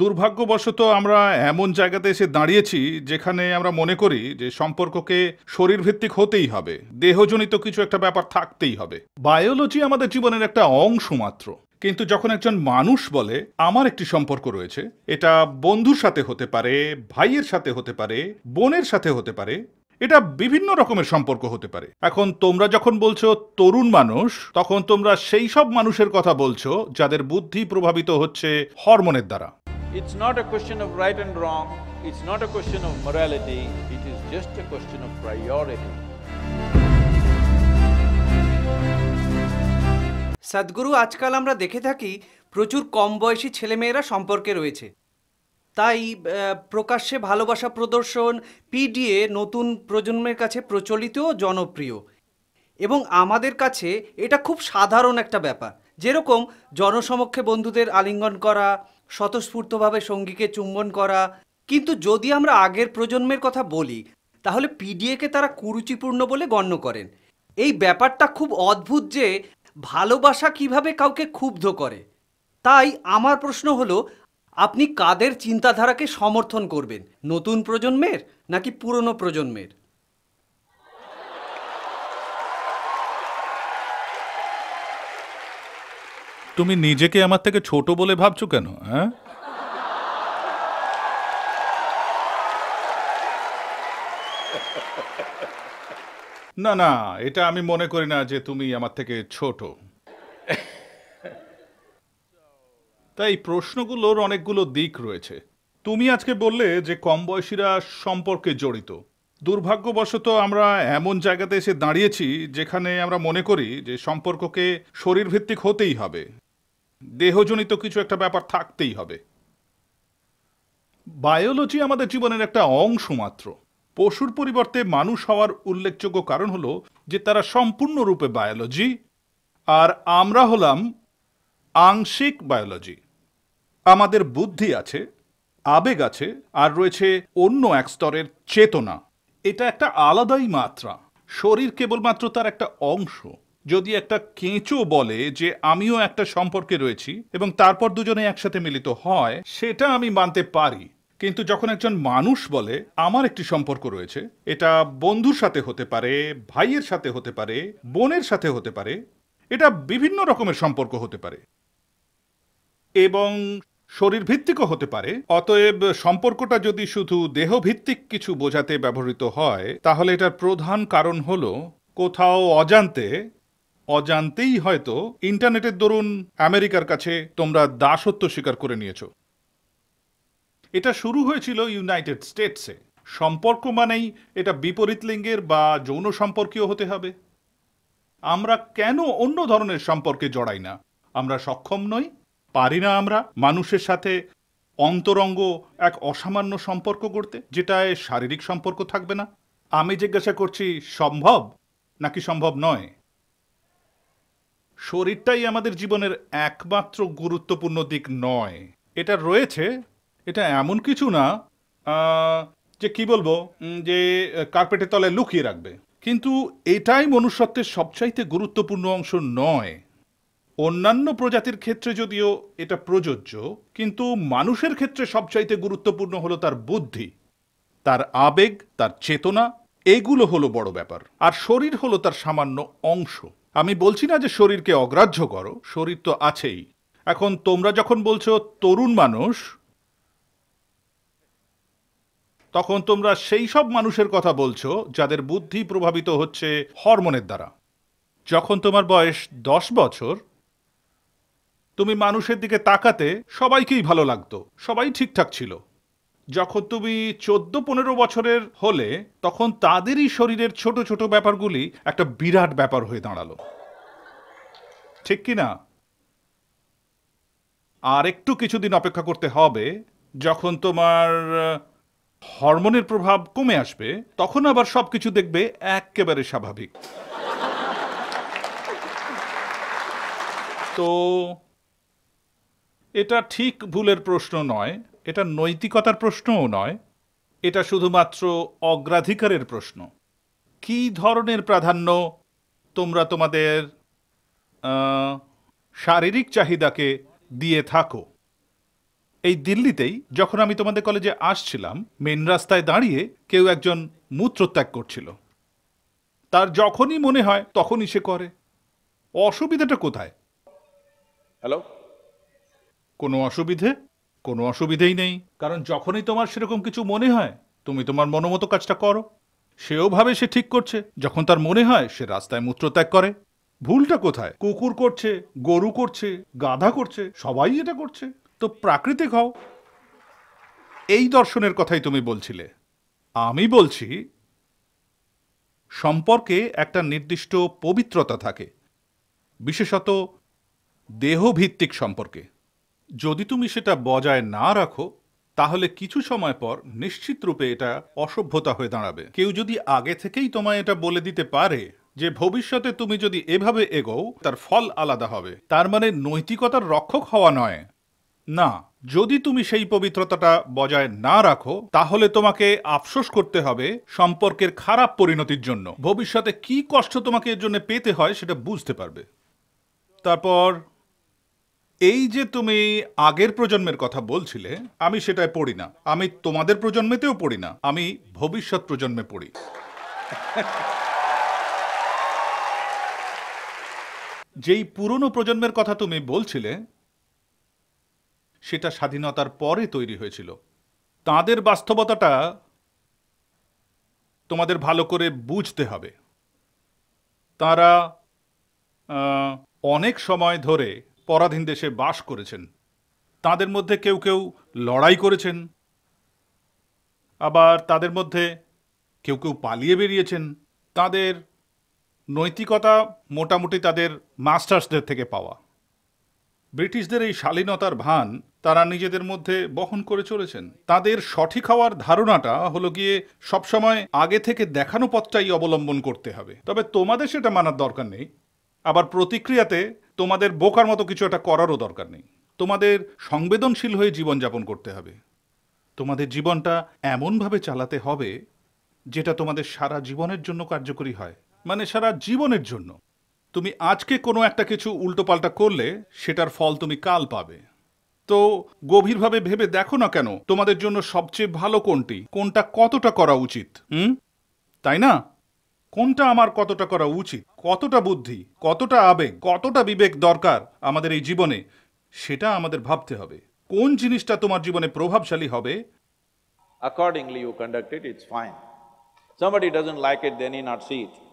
দুর্ভাগ্যবশত আমরা এমন জায়গাতে এসে দাঁড়িয়েছি যেখানে আমরা মনে করি যে সম্পর্ককে শরীরভিত্তিক হতেই হবে দেহজনিত কিছু একটা ব্যাপার থাকতেই হবে বায়োলজি আমাদের জীবনের একটা অংশ মাত্র কিন্তু যখন একজন মানুষ বলে আমার একটি সম্পর্ক রয়েছে এটা বন্ধুর সাথে হতে পারে ভাইয়ের সাথে হতে পারে বোনের সাথে হতে পারে এটা বিভিন্ন রকমের সম্পর্ক হতে পারে এখন তোমরা যখন বলছো তরুণ মানুষ তখন তোমরা সেই সব মানুষের কথা বলছো যাদের বুদ্ধি প্রভাবিত হচ্ছে হরমোনের দ্বারা It's not a question of right and wrong, it's not a question of morality, it is just a question of priority. সদ্গুরু আজকাল আমরা দেখে থাকি প্রচুর কম বয়সী ছেলেমেয়েরা সম্পর্কে রয়েছে তাই প্রকাশ্যে ভালোবাসা প্রদর্শন পিডিএ নতুন প্রজন্মের কাছে প্রচলিত ও জনপ্রিয় এবং আমাদের কাছে এটা খুব সাধারণ একটা ব্যাপার যেরকম জনসমক্ষে বন্ধুদের আলিঙ্গন করা স্বতঃস্ফূর্তভাবে সঙ্গীকে চুম্বন করা কিন্তু যদি আমরা আগের প্রজন্মের কথা বলি তাহলে পিডিএকে তারা কুরুচিপূর্ণ বলে গণ্য করেন এই ব্যাপারটা খুব অদ্ভুত যে ভালোবাসা কিভাবে কাউকে ক্ষুব্ধ করে তাই আমার প্রশ্ন হলো আপনি কাদের চিন্তাধারাকে সমর্থন করবেন নতুন প্রজন্মের নাকি পুরনো প্রজন্মের তুমি নিজেকে আমার থেকে ছোট বলে ভাবছো কেন হ্যাঁ না না এটা আমি মনে করি না যে তুমি আমার থেকে ছোট তাই প্রশ্নগুলোর অনেকগুলো দিক রয়েছে তুমি আজকে বললে যে কম বয়সীরা সম্পর্কে জড়িত দুর্ভাগ্যবশত আমরা এমন জায়গাতে এসে দাঁড়িয়েছি যেখানে আমরা মনে করি যে সম্পর্ককে শরীরভিত্তিক হতেই হবে দেহজনিত কিছু একটা ব্যাপার থাকতেই হবে বায়োলজি আমাদের জীবনের একটা অংশ মাত্র পশুর পরিবর্তে মানুষ হওয়ার উল্লেখযোগ্য কারণ হলো যে তারা সম্পূর্ণরূপে বায়োলজি আর আমরা হলাম আংশিক বায়োলজি আমাদের বুদ্ধি আছে আবেগ আছে আর রয়েছে অন্য এক স্তরের চেতনা এটা একটা আলাদাই মাত্রা শরীর কেবলমাত্র তার একটা অংশ যদি একটা কেঁচো বলে যে আমিও একটা সম্পর্কে রয়েছি এবং তারপর দুজনে একসাথে মিলিত হয় সেটা আমি মানতে পারি কিন্তু যখন একজন মানুষ বলে আমার একটি সম্পর্ক রয়েছে এটা বন্ধুর সাথে হতে পারে ভাইয়ের সাথে হতে পারে বোনের সাথে হতে পারে এটা বিভিন্ন রকমের সম্পর্ক হতে পারে এবং শরীর ভিত্তিকও হতে পারে অতএব সম্পর্কটা যদি শুধু দেহভিত্তিক কিছু বোঝাতে ব্যবহৃত হয় তাহলে এটার প্রধান কারণ হল কোথাও অজান্তে অজান্তেই হয়তো ইন্টারনেটের দরুন আমেরিকার কাছে তোমরা দাসত্ব স্বীকার করে নিয়েছ এটা শুরু হয়েছিল ইউনাইটেড স্টেটসে সম্পর্ক মানেই এটা বিপরীত লিঙ্গের বা যৌন সম্পর্কীয় হতে হবে আমরা কেন অন্য ধরনের সম্পর্কে জড়াই না আমরা সক্ষম নই পারি না আমরা মানুষের সাথে অন্তরঙ্গ এক অসামান্য সম্পর্ক গড়তে যেটায় শারীরিক সম্পর্ক থাকবে না আমি জিজ্ঞাসা করছি সম্ভব নাকি সম্ভব নয় শরীরটাই আমাদের জীবনের একমাত্র গুরুত্বপূর্ণ দিক নয় এটা রয়েছে এটা এমন কিছু না যে কি বলবো যে কার্পেটের তলে লুকিয়ে রাখবে কিন্তু এটাই মনুষ্যত্বের সবচাইতে গুরুত্বপূর্ণ অংশ নয় অন্যান্য প্রজাতির ক্ষেত্রে যদিও এটা প্রযোজ্য কিন্তু মানুষের ক্ষেত্রে সবচাইতে গুরুত্বপূর্ণ হলো তার বুদ্ধি তার আবেগ তার চেতনা এগুলো হলো বড় ব্যাপার আর শরীর হলো তার সামান্য অংশ আমি বলছি না যে শরীরকে অগ্রাহ্য করো শরীর তো আছেই এখন তোমরা যখন বলছো তরুণ মানুষ তখন তোমরা সেই সব মানুষের কথা বলছো যাদের বুদ্ধি প্রভাবিত হচ্ছে হরমোনের দ্বারা যখন তোমার বয়স দশ বছর তুমি মানুষের দিকে তাকাতে সবাইকেই ভালো লাগতো সবাই ঠিকঠাক ছিল যখন তুমি চোদ্দ পনেরো বছরের হলে তখন তাদেরই শরীরের ছোট ছোট ব্যাপারগুলি একটা বিরাট ব্যাপার হয়ে দাঁড়ালো ঠিক কি না আর একটু কিছুদিন অপেক্ষা করতে হবে যখন তোমার হরমোনের প্রভাব কমে আসবে তখন আবার সব কিছু দেখবে একেবারে স্বাভাবিক তো এটা ঠিক ভুলের প্রশ্ন নয় এটা নৈতিকতার প্রশ্নও নয় এটা শুধুমাত্র অগ্রাধিকারের প্রশ্ন কি ধরনের প্রাধান্য তোমরা তোমাদের শারীরিক চাহিদাকে দিয়ে থাকো এই দিল্লিতেই যখন আমি তোমাদের কলেজে আসছিলাম মেন রাস্তায় দাঁড়িয়ে কেউ একজন মূত্রত্যাগ করছিল তার যখনই মনে হয় তখনই সে করে অসুবিধাটা কোথায় হ্যালো কোনো অসুবিধে কোনো অসুবিধেই নেই কারণ যখনই তোমার সেরকম কিছু মনে হয় তুমি তোমার মনোমতো কাজটা করো সেও ভাবে সে ঠিক করছে যখন তার মনে হয় সে রাস্তায় মূত্রত্যাগ করে ভুলটা কোথায় কুকুর করছে গরু করছে গাধা করছে সবাই এটা করছে তো প্রাকৃতিক হও এই দর্শনের কথাই তুমি বলছিলে আমি বলছি সম্পর্কে একটা নির্দিষ্ট পবিত্রতা থাকে বিশেষত দেহভিত্তিক সম্পর্কে যদি তুমি সেটা বজায় না রাখো তাহলে কিছু সময় পর নিশ্চিত রূপে এটা অসভ্যতা হয়ে দাঁড়াবে কেউ যদি আগে থেকেই তোমায় এটা বলে দিতে পারে যে ভবিষ্যতে তুমি যদি এভাবে এগোও তার ফল আলাদা হবে তার মানে নৈতিকতার রক্ষক হওয়া নয় না যদি তুমি সেই পবিত্রতাটা বজায় না রাখো তাহলে তোমাকে আফসোস করতে হবে সম্পর্কের খারাপ পরিণতির জন্য ভবিষ্যতে কি কষ্ট তোমাকে এর জন্য পেতে হয় সেটা বুঝতে পারবে তারপর এই যে তুমি আগের প্রজন্মের কথা বলছিলে আমি সেটায় পড়ি না আমি তোমাদের প্রজন্মেতেও পড়ি না আমি ভবিষ্যৎ প্রজন্মে পড়ি যেই পুরনো প্রজন্মের কথা তুমি বলছিলে সেটা স্বাধীনতার পরে তৈরি হয়েছিল তাদের বাস্তবতাটা তোমাদের ভালো করে বুঝতে হবে তারা অনেক সময় ধরে পরাধীন দেশে বাস করেছেন তাদের মধ্যে কেউ কেউ লড়াই করেছেন আবার তাদের মধ্যে কেউ কেউ পালিয়ে বেরিয়েছেন তাদের নৈতিকতা মোটামুটি তাদের মাস্টার্সদের থেকে পাওয়া ব্রিটিশদের এই শালীনতার ভান তারা নিজেদের মধ্যে বহন করে চলেছেন তাদের সঠিক হওয়ার ধারণাটা হলো গিয়ে সবসময় আগে থেকে দেখানো পথটাই অবলম্বন করতে হবে তবে তোমাদের সেটা মানার দরকার নেই আবার প্রতিক্রিয়াতে তোমাদের বোকার মতো কিছু একটা করারও দরকার নেই তোমাদের সংবেদনশীল হয়ে জীবনযাপন করতে হবে তোমাদের জীবনটা এমনভাবে চালাতে হবে যেটা তোমাদের সারা জীবনের জন্য কার্যকরী হয় মানে সারা জীবনের জন্য তুমি আজকে কোনো একটা কিছু উল্টোপাল্টা করলে সেটার ফল তুমি কাল পাবে তো গভীরভাবে ভেবে দেখো না কেন তোমাদের জন্য সবচেয়ে ভালো কোনটি কোনটা কতটা করা উচিত হুম তাই না কোনটা আমার কতটা করা উচিত কতটা বুদ্ধি কতটা আবেগ কতটা বিবেক দরকার আমাদের এই জীবনে সেটা আমাদের ভাবতে হবে কোন জিনিসটা তোমার জীবনে প্রভাবশালী হবে accordingly you conducted it's fine somebody Somebody like it then he not see it